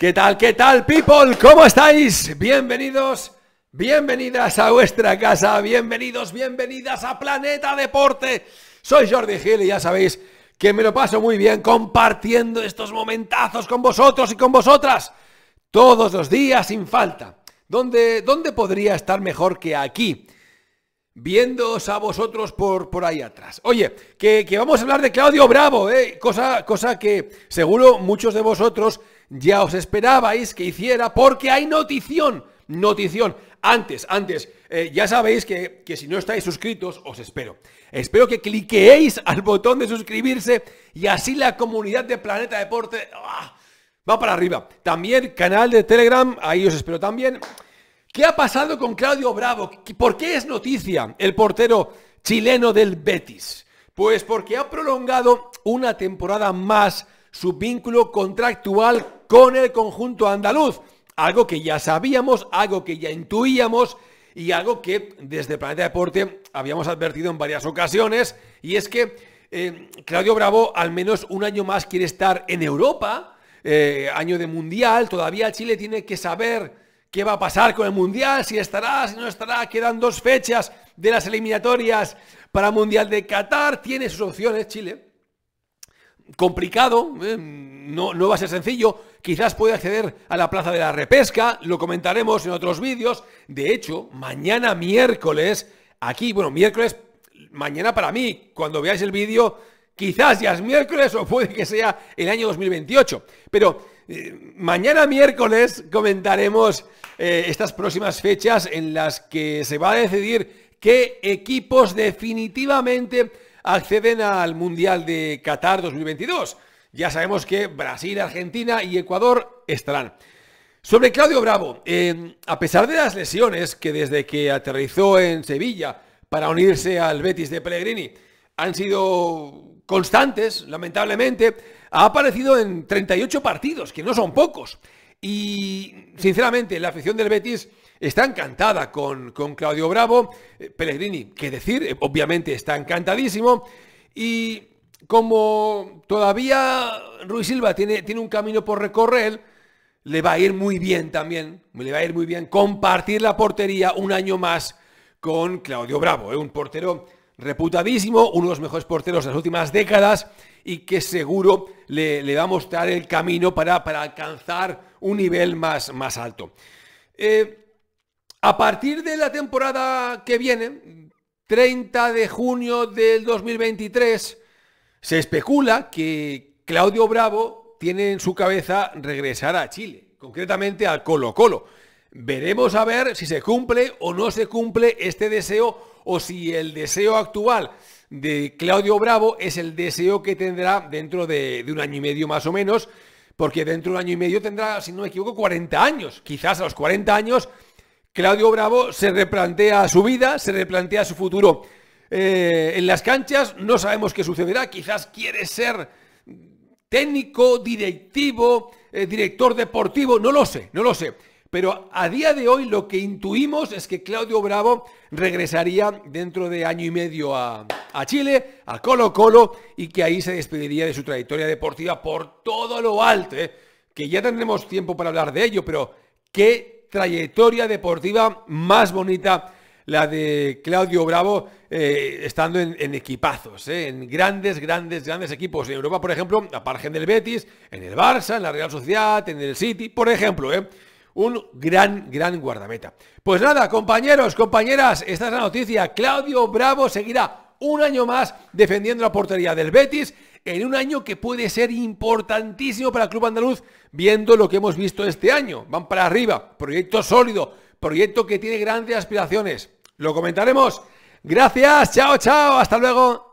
¿Qué tal? ¿Qué tal, people? ¿Cómo estáis? Bienvenidos, bienvenidas a vuestra casa, bienvenidos, bienvenidas a Planeta Deporte. Soy Jordi Gil y ya sabéis que me lo paso muy bien compartiendo estos momentazos con vosotros y con vosotras todos los días sin falta. ¿Dónde, dónde podría estar mejor que aquí? Viéndoos a vosotros por, por ahí atrás. Oye, que, que vamos a hablar de Claudio Bravo, ¿eh? cosa, cosa que seguro muchos de vosotros ya os esperabais que hiciera porque hay notición. Notición. Antes, antes, eh, ya sabéis que, que si no estáis suscritos, os espero. Espero que cliqueéis al botón de suscribirse y así la comunidad de Planeta Deporte ¡ah! va para arriba. También canal de Telegram, ahí os espero también. ¿Qué ha pasado con Claudio Bravo? ¿Por qué es noticia el portero chileno del Betis? Pues porque ha prolongado una temporada más su vínculo contractual con el conjunto andaluz. Algo que ya sabíamos, algo que ya intuíamos y algo que desde Planeta Deporte habíamos advertido en varias ocasiones y es que eh, Claudio Bravo al menos un año más quiere estar en Europa, eh, año de mundial, todavía Chile tiene que saber qué va a pasar con el mundial, si estará, si no estará, quedan dos fechas de las eliminatorias para Mundial de Qatar, tiene sus opciones Chile, complicado, ¿eh? no, va a ser sencillo, quizás puede acceder a la plaza de la repesca, lo comentaremos en otros vídeos, de hecho, mañana miércoles, aquí, bueno, miércoles, mañana para mí, cuando veáis el vídeo, quizás ya es miércoles o puede que sea el año 2028, pero eh, mañana miércoles comentaremos eh, estas próximas fechas en las que se va a decidir qué equipos definitivamente acceden al Mundial de Qatar 2022. Ya sabemos que Brasil, Argentina y Ecuador estarán. Sobre Claudio Bravo, eh, a pesar de las lesiones que desde que aterrizó en Sevilla para unirse al Betis de Pellegrini han sido constantes, lamentablemente, ha aparecido en 38 partidos, que no son pocos. Y sinceramente, la afición del Betis está encantada con, Claudio Bravo. Eh, Pellegrini, qué decir, eh, obviamente está encantadísimo. Y como todavía Ruiz Silva tiene, tiene un camino por recorrer, le va a ir muy bien también, le va a ir muy bien compartir la portería un año más con Claudio Bravo, eh, un portero reputadísimo, uno de los mejores porteros de las últimas décadas y que seguro le, va a mostrar el camino para, para alcanzar un nivel más, más alto. Eh, a partir de la temporada que viene, 30 de junio del 2023, se especula que Claudio Bravo tiene en su cabeza regresar a Chile, concretamente al Colo Colo. Veremos a ver si se cumple o no se cumple este deseo o si el deseo actual de Claudio Bravo es el deseo que tendrá dentro de, un año y medio más o menos, porque dentro de un año y medio tendrá, si no me equivoco, 40 años. Quizás a los 40 años Claudio Bravo se replantea su vida, se replantea su futuro eh, en las canchas, no sabemos qué sucederá, quizás quiere ser técnico, directivo, eh, director deportivo, no lo sé, no lo sé. Pero a día de hoy lo que intuimos es que Claudio Bravo regresaría dentro de año y medio a, Chile, a Colo Colo, y que ahí se despediría de su trayectoria deportiva por todo lo alto. ¿eh? Que ya tendremos tiempo para hablar de ello, pero qué trayectoria deportiva más bonita la de Claudio Bravo eh, estando en, equipazos, ¿eh? en grandes, grandes, grandes equipos en Europa, por ejemplo, a margen del Betis, en el Barça, en la Real Sociedad, en el City, por ejemplo. Eh un gran, gran guardameta. Pues nada, compañeros, compañeras, esta es la noticia. Claudio Bravo seguirá un año más defendiendo la portería del Betis en un año que puede ser importantísimo para el club andaluz, viendo lo que hemos visto este año. Van para arriba, proyecto sólido, proyecto que tiene grandes aspiraciones. Lo comentaremos. Gracias, chao, chao, hasta luego.